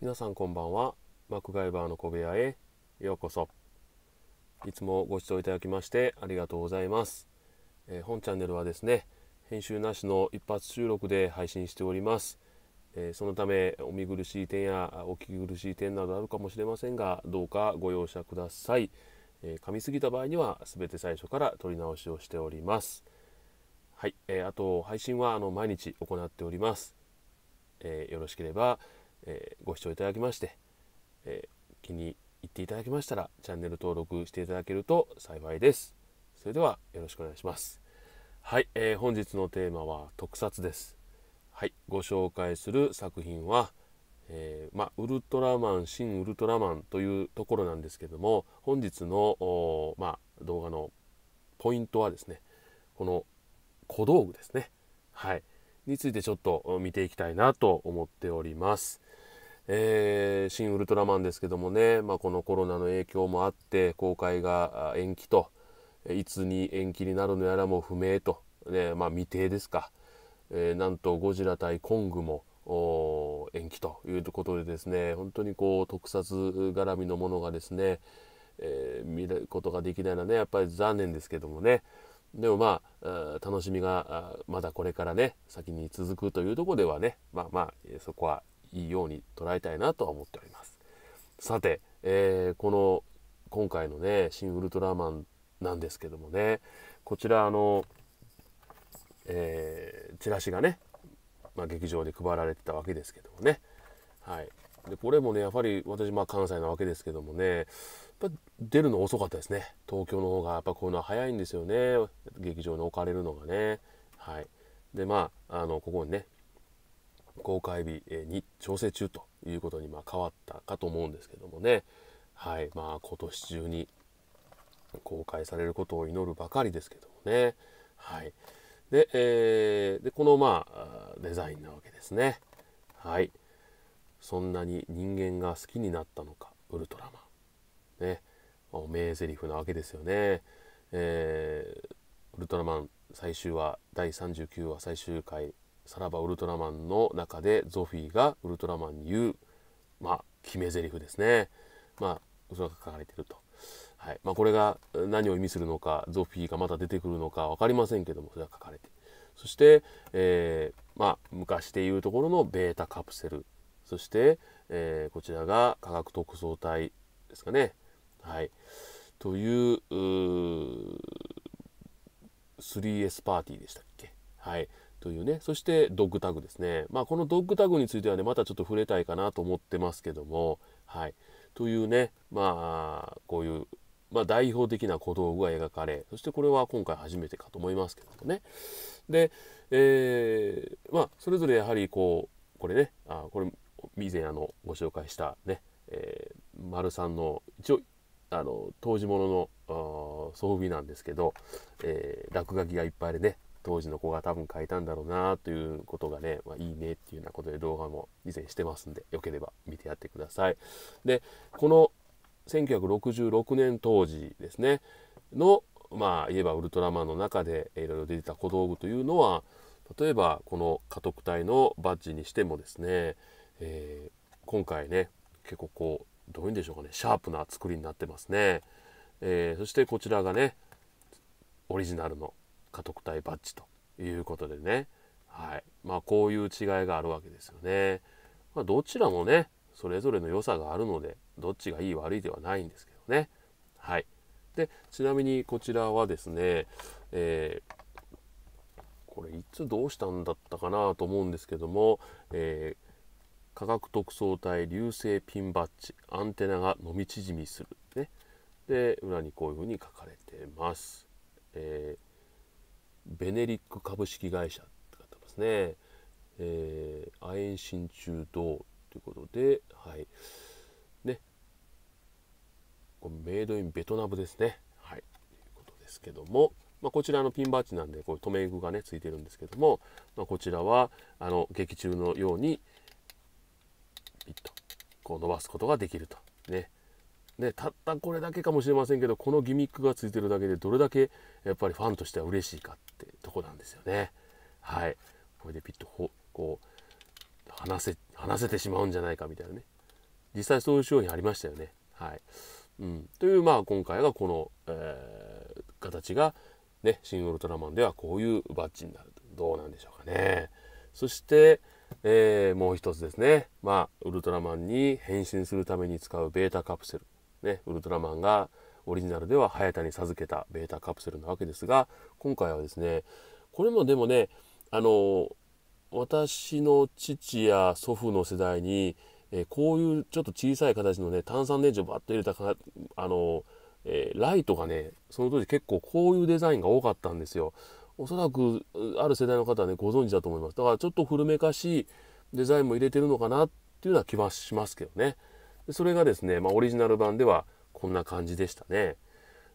皆さんこんばんはマクガイバーの小部屋へようこそいつもご視聴いただきましてありがとうございます、えー、本チャンネルはですね編集なしの一発収録で配信しております、えー、そのためお見苦しい点やお聞き苦しい点などあるかもしれませんがどうかご容赦ください、えー、噛みすぎた場合には全て最初から撮り直しをしておりますはい、えー、あと配信はあの毎日行っております、えよろしければえー、ご視聴いただきまして、えー、気に入っていただけましたらチャンネル登録していただけると幸いです。それではよろしくお願いします。はい、えー、本日のテーマは特撮です。はい、ご紹介する作品は、えー、まウルトラマン、新ウルトラマンというところなんですけども、本日の、ま動画のポイントはですね、この小道具ですね。はい。についてちょっと見ていきたいなと思っております。えー、新ウルトラマンですけどもね、まあ、このコロナの影響もあって公開が延期といつに延期になるのやらも不明と、ねまあ、未定ですか、えー、なんとゴジラ対コングも延期ということでですね本当にこう特撮絡みのものがですね、えー、見ることができないのはねやっぱり残念ですけどもねでもまあ楽しみがまだこれからね先に続くというとこではねまあまあそこはいいように捉えたいなとは思っております。さて、えー、この今回のね「シン・ウルトラマン」なんですけどもねこちらあの、えー、チラシがね、まあ、劇場で配られてたわけですけどもね、はい、でこれもねやっぱり私まあ関西なわけですけどもねやっぱ出るの遅かったですね東京の方がやっぱこういうのは早いんですよね劇場に置かれるのがねはいでまああのここにね公開日に調整中ということにま変わったかと思うんですけどもね、はいまあ、今年中に公開されることを祈るばかりですけどもね、はい、で,、えー、でこの、まあ、デザインなわけですね、はい、そんなに人間が好きになったのかウルトラマン、ね、名台詞なわけですよね、えー、ウルトラマン最終話第39話最終回さらばウルトラマンの中でゾフィーがウルトラマンに言う、まあ、決め台詞ですね。まあ、そが書かれてると。はいまあ、これが何を意味するのか、ゾフィーがまた出てくるのか分かりませんけども、それが書かれて。そして、えー、まあ、昔でいうところのベータカプセル。そして、えー、こちらが科学特捜隊ですかね。はい。というう 3S パーティーでしたっけはい。というね、そしてドッグタグですね。まあ、このドッグタグについてはね、またちょっと触れたいかなと思ってますけども、はい。というね、まあ、こういう、まあ、代表的な小道具が描かれ、そしてこれは今回初めてかと思いますけどもね。で、えー、まあ、それぞれやはりこう、これね、あこれ、以前あの、ご紹介したね、えー、丸さんの、一応、あの、当時物の装備なんですけど、えー、落書きがいっぱいでね、当時の子が多分書いたんだろうなということがね、まあ、いいねっていうようなことで動画も以前してますんで、よければ見てやってください。で、この1966年当時ですね、の、まあ、言えばウルトラマンの中でいろいろ出てた小道具というのは、例えばこの家督隊のバッジにしてもですね、えー、今回ね、結構こう、どういうんでしょうかね、シャープな作りになってますね。えー、そしてこちらがね、オリジナルの家督隊バッジということでね、はいまあ、こういう違いがあるわけですよね。まあ、どちらもねそれぞれの良さがあるのでどっちがいい悪いではないんですけどね。はい、でちなみにこちらはですね、えー、これいつどうしたんだったかなと思うんですけども、えー、価格特捜隊流星ピンバッジアンテナが伸び縮みする、ね、で裏にこういうふうに書かれてます。えーベネリック株式会社って書いてますね。えー、亜鉛真鍮銅ということで、はい。ね。メイドインベトナムですね。はい。ということですけども、まあ、こちらのピンバッジなんで、これ留め具がね、ついてるんですけども、まあ、こちらは、あの、劇中のように、ピッと、こう伸ばすことができると。ね。ね、たったこれだけかもしれませんけどこのギミックがついてるだけでどれだけやっぱりファンとしては嬉しいかってとこなんですよね。はい。これでピッとこう、こう、話せ、話せてしまうんじゃないかみたいなね。実際そういう商品ありましたよね。はい。うん。という、まあ今回がこの、えー、形が、ね、シン・ウルトラマンではこういうバッジになると。どうなんでしょうかね。そして、えー、もう一つですね。まあ、ウルトラマンに変身するために使うベータカプセル。ね、ウルトラマンが、オリジナルでは早田に授けたベータカプセルなわけですが今回はですねこれもでもねあの私の父や祖父の世代に、えー、こういうちょっと小さい形のね炭酸電池をバッと入れたかあの、えー、ライトがねその当時結構こういうデザインが多かったんですよ。おそらくある世代の方はねご存知だと思います。だからちょっと古めかしいデザインも入れてるのかなっていうような気はしますけどね。それがですね、まあ、オリジナル版ではこんな感じでしたね。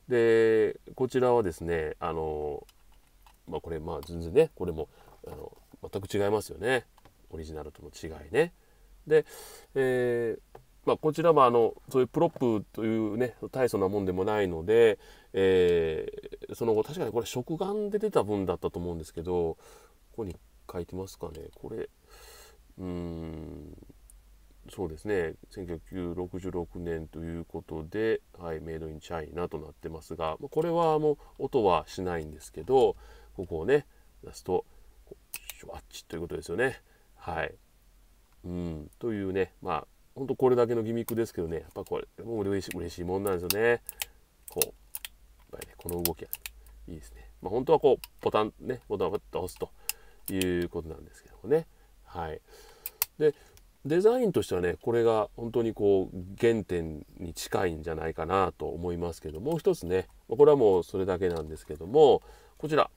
でこちらはですねあのまあこれまあ全然ねこれもあの全く違いますよねオリジナルとの違いね。で、えー、まあ、こちらもあのそういうプロップというね大層なもんでもないので、えー、その後確かにこれ食玩で出た分だったと思うんですけどここに書いてますかねこれうーんそうですね1966年ということで、はい、メイドインチャイナとなってますがこれはもう音はしないんですけどここをね出すとシュワッチということですよね。はい、うんというねまあほんとこれだけのギミックですけどねやっぱこれもう嬉し嬉しいもんなんですよね。こうやっぱりねこの動きはいいですね。まあ、本当はこうボタンねボタンをパッと押すということなんですけどもね。はい、でデザインとしてはねこれが本当にこう原点に近いんじゃないかなと思いますけどもう一つねこれはもうそれだけなんですけどもこちら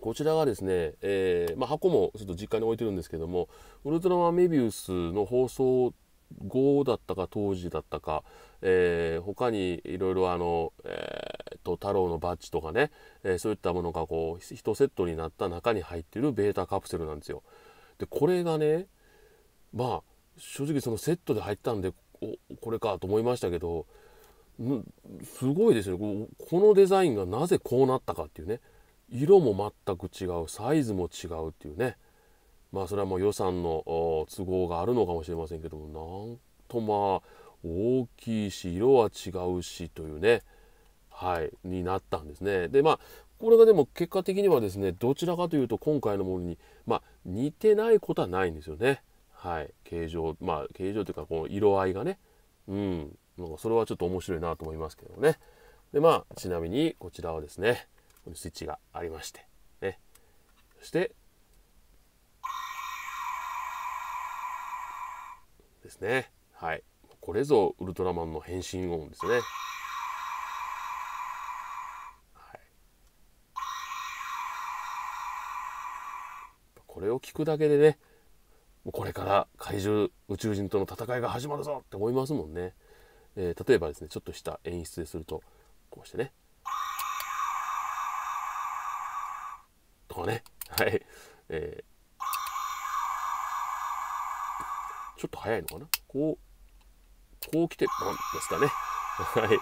こちらがですね、えー、まあ、箱もちょっと実家に置いてるんですけどもウルトラマンメビウスの放送後だったか当時だったか、えー、他にいろいろあの、えーと、太郎のバッジとかね、えー、そういったものがこう1セットになった中に入ってるベータカプセルなんですよ。でこれがねまあ正直そのセットで入ったんでこれかと思いましたけどすごいですよこのデザインがなぜこうなったかっていうね色も全く違うサイズも違うっていうねまあそれはもう予算の都合があるのかもしれませんけどもなんとまあ大きいし色は違うしというねはいになったんですねでまあこれがでも結果的にはですねどちらかというと今回のものにまあ似てないことはないんですよね。はい、形状まあ形状というかこの色合いがねうんんそれはちょっと面白いなと思いますけどねでまあちなみにこちらはですねスイッチがありましてねそしてですねはいこれぞウルトラマンの変身音ですねこれを聞くだけでねこれから怪獣宇宙人との戦いが始まるぞって思いますもんね、えー、例えばですねちょっとした演出でするとこうしてねとかねはい、えー、ちょっと早いのかなこうこう来てなんですかねはい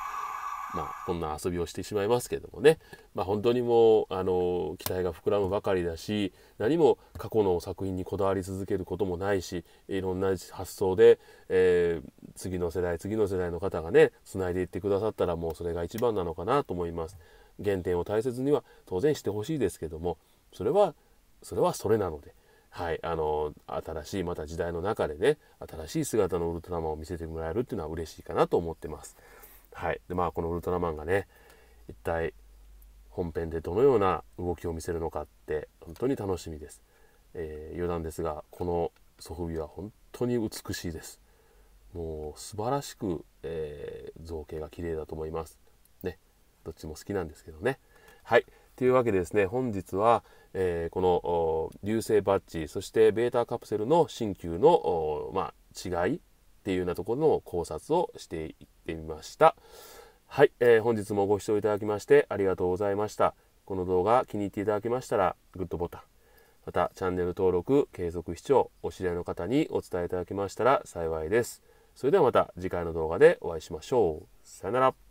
まあ、こんな遊びをしてしまいますけれどもね、まあ、本当にもうあの期待が膨らむばかりだし何も過去の作品にこだわり続けることもないしいろんな発想で、えー、次の世代次の世代の方がねつないでいってくださったらもうそれが一番なのかなと思います。原点を大切には当然してほしいですけどもそれはそれはそれなので。はい、あの新しいまた時代の中でね新しい姿のウルトラマンを見せてもらえるっていうのは嬉しいかなと思ってます。はい。で、まあ、このウルトラマンがね、一体本編でどのような動きを見せるのかって、本当に楽しみです。えー、余談ですが、このソフビは本当に美しいです。もう素晴らしく、えー、造形が綺麗だと思います。ね。どっちも好きなんですけどね。はい。というわけでですね、本日は、えー、この流星バッジ、そしてベータカプセルの新旧の、まあ、違いっていうようなところの考察をしていってみました。はい、えー、本日もご視聴いただきましてありがとうございました。この動画気に入っていただけましたらグッドボタン、またチャンネル登録、継続視聴、お知り合いの方にお伝えいただけましたら幸いです。それではまた次回の動画でお会いしましょう。さよなら。